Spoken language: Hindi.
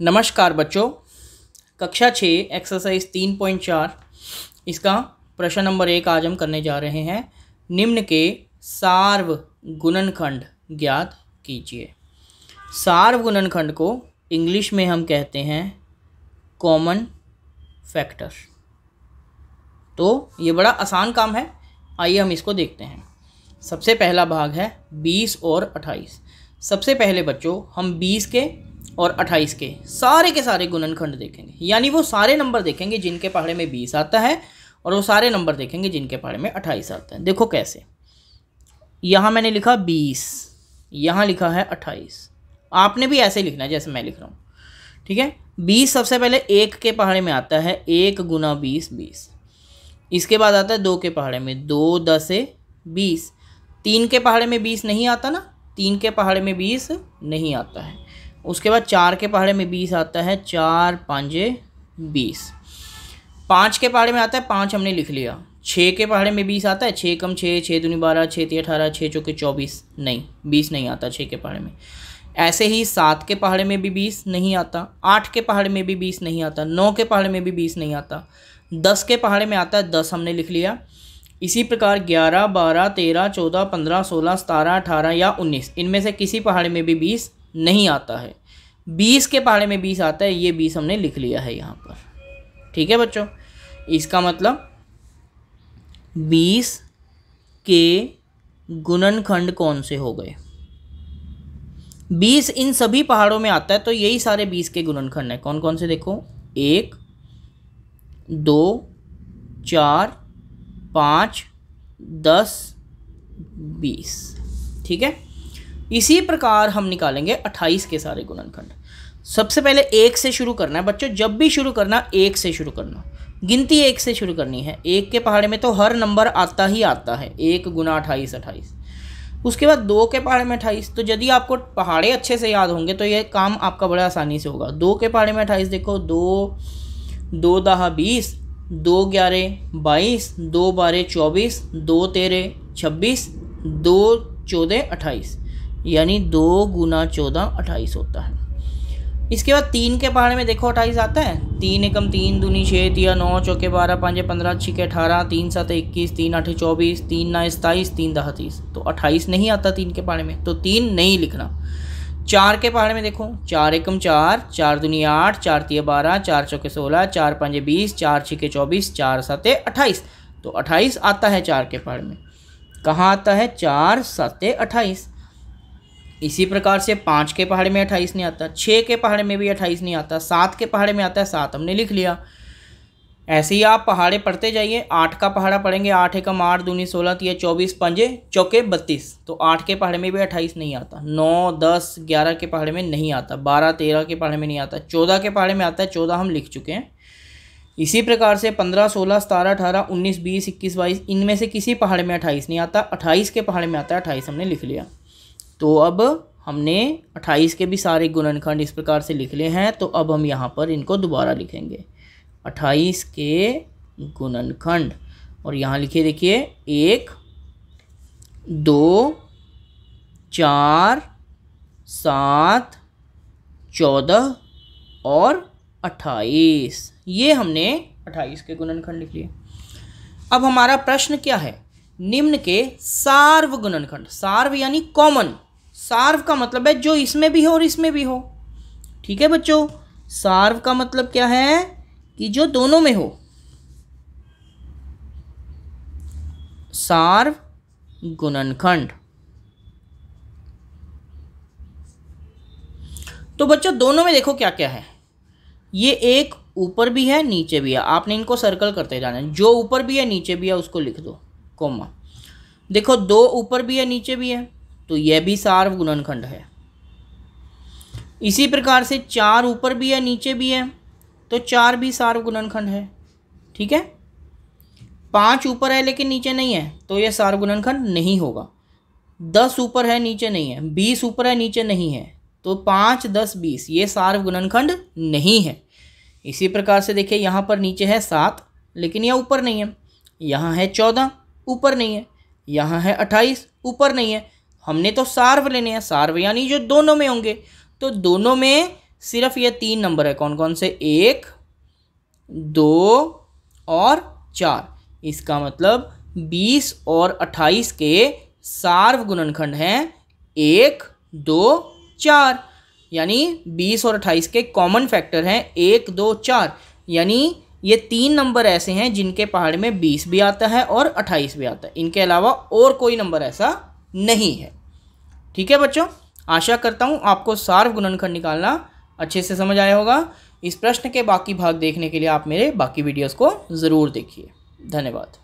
नमस्कार बच्चों कक्षा छः एक्सरसाइज तीन पॉइंट चार इसका प्रश्न नंबर एक आज हम करने जा रहे हैं निम्न के सार्व गुणनखंड ज्ञात कीजिए सार्व गुणनखंड को इंग्लिश में हम कहते हैं कॉमन फैक्टर तो ये बड़ा आसान काम है आइए हम इसको देखते हैं सबसे पहला भाग है बीस और अट्ठाईस सबसे पहले बच्चों हम बीस के और 28 के सारे के सारे गुणनखंड देखेंगे यानी वो सारे नंबर देखेंगे जिनके पहाड़े में 20 आता है और वो सारे नंबर देखेंगे जिनके पहाड़े में 28 आता है देखो कैसे यहाँ मैंने लिखा 20 यहाँ लिखा है 28 आपने भी ऐसे लिखना है जैसे मैं लिख रहा हूँ ठीक है बीस सबसे पहले एक के पहाड़े में आता है एक गुना बीस बीस इसके बाद आता है दो के पहाड़े में दो दसे बीस तीन के पहाड़े में बीस नहीं आता ना तीन के पहाड़े में बीस नहीं आता है उसके बाद चार के पहाड़े में बीस आता है चार पाँच बीस पाँच के पहाड़े में आता है पाँच हमने लिख लिया छः के पहाड़े में बीस आता है छः कम छः छः दूनी बारह छः ती अठारह छः चौके चौबीस नहीं बीस नहीं आता छः के पहाड़े में ऐसे ही सात के पहाड़े में भी बीस नहीं आता आठ के पहाड़े में भी बीस नहीं आता नौ के पहाड़े में भी बीस नहीं आता दस के पहाड़े में आता है दस हमने लिख लिया इसी प्रकार ग्यारह बारह तेरह चौदह पंद्रह सोलह सतारह अठारह या उन्नीस इनमें से किसी पहाड़े में भी बीस नहीं आता है बीस के पहाड़े में बीस आता है ये बीस हमने लिख लिया है यहाँ पर ठीक है बच्चों इसका मतलब बीस के गुणनखंड कौन से हो गए बीस इन सभी पहाड़ों में आता है तो यही सारे बीस के गुणनखंड हैं कौन कौन से देखो एक दो चार पाँच दस बीस ठीक है इसी प्रकार हम निकालेंगे अट्ठाईस के सारे गुणनखंड सबसे पहले एक से शुरू करना है बच्चों जब भी शुरू करना एक से शुरू करना गिनती एक से शुरू करनी है एक के पहाड़े में तो हर नंबर आता ही आता है एक गुना अट्ठाईस अट्ठाईस उसके बाद दो के पहाड़े में अट्ठाईस तो यदि आपको पहाड़े अच्छे से याद होंगे तो ये काम आपका बड़ा आसानी से होगा दो के पहाड़े में अट्ठाईस देखो दो दो दहा बीस दो ग्यारह बाईस दो बारह चौबीस दो तेरह छब्बीस दो चौदह अट्ठाईस यानी दो गुना चौदह अट्ठाईस होता है इसके बाद तीन के पहाड़ में देखो अट्ठाईस आता है तीन एकम तीन दूनी छः तिया नौ चौके बारह पाँच पंद्रह छः के अठारह तीन सात इक्कीस तीन आठ चौबीस तीन नौ सताईस तीन दह तीस तो अट्ठाईस नहीं आता तीन के पहाड़ में तो तीन नहीं लिखना चार के पहाड़ में देखो चार एकम चार चार दूनी आठ चार तिया बारह चार चौके सोलह चार पाँचे बीस चार छः चौबीस चार सात अट्ठाईस तो अट्ठाईस आता है चार के पहाड़ में कहाँ आता है चार सात अट्ठाईस इसी प्रकार से पाँच के पहाड़ में अट्ठाईस नहीं आता छः के पहाड़ में भी अट्ठाईस नहीं आता सात के पहाड़ में आता है सात हमने लिख लिया ऐसे ही आप पहाड़े पढ़ते जाइए आठ का पहाड़ा पढ़ेंगे आठ एकम आठ दूनी सोलह तीय चौबीस पंजे चौके बत्तीस तो आठ के पहाड़ में भी अट्ठाईस नहीं आता नौ दस ग्यारह के पहाड़ में नहीं आता बारह तेरह के पहाड़ में नहीं आता चौदह के पहाड़े में आता है चौदह हम लिख चुके हैं इसी प्रकार से पंद्रह सोलह सतारह अठारह उन्नीस बीस इक्कीस बाईस इनमें से किसी पहाड़ में अट्ठाईस नहीं आता अट्ठाईस के पहाड़ में आता है अट्ठाईस हमने लिख लिया तो अब हमने 28 के भी सारे गुणनखंड इस प्रकार से लिख लिए हैं तो अब हम यहाँ पर इनको दोबारा लिखेंगे 28 के गुणनखंड और यहाँ लिखिए देखिए एक दो चार सात चौदह और अट्ठाईस ये हमने अट्ठाईस के गुणनखंड लिख लिए अब हमारा प्रश्न क्या है निम्न के सार्व गुणनखंड सार्व यानी कॉमन सार्व का मतलब है जो इसमें भी हो और इसमें भी हो ठीक है बच्चों सार्व का मतलब क्या है कि जो दोनों में हो सार्व गुणनखंड तो बच्चों दोनों में देखो क्या क्या है ये एक ऊपर भी है नीचे भी है आपने इनको सर्कल करते जाना है जो ऊपर भी है नीचे भी है उसको लिख दो कोमा देखो दो ऊपर भी है नीचे भी है तो यह भी सार्व गुणनखंड है इसी प्रकार से चार ऊपर भी है नीचे भी है तो चार भी सार्व गुणनखंड है ठीक है पाँच ऊपर है लेकिन नीचे नहीं है तो यह सार्व गुणनखंड नहीं होगा दस ऊपर है नीचे नहीं है बीस ऊपर है नीचे नहीं है तो पाँच दस बीस ये सार्व गुणनखंड नहीं है इसी प्रकार से देखिए यहाँ पर नीचे है सात लेकिन यह ऊपर नहीं है यहाँ है चौदह ऊपर नहीं है यहाँ है अट्ठाईस ऊपर नहीं है हमने तो सार्व लेने हैं सार्व यानी जो दोनों में होंगे तो दोनों में सिर्फ ये तीन नंबर है कौन कौन से एक दो और चार इसका मतलब बीस और अट्ठाईस के सार्व गुणनखंड हैं एक दो चार यानी बीस और अट्ठाईस के कॉमन फैक्टर हैं एक दो चार यानी ये तीन नंबर ऐसे हैं जिनके पहाड़ में बीस भी आता है और अट्ठाईस भी आता है इनके अलावा और कोई नंबर ऐसा नहीं है ठीक है बच्चों आशा करता हूँ आपको सार्व गुणनखंड निकालना अच्छे से समझ आया होगा इस प्रश्न के बाकी भाग देखने के लिए आप मेरे बाकी वीडियोस को ज़रूर देखिए धन्यवाद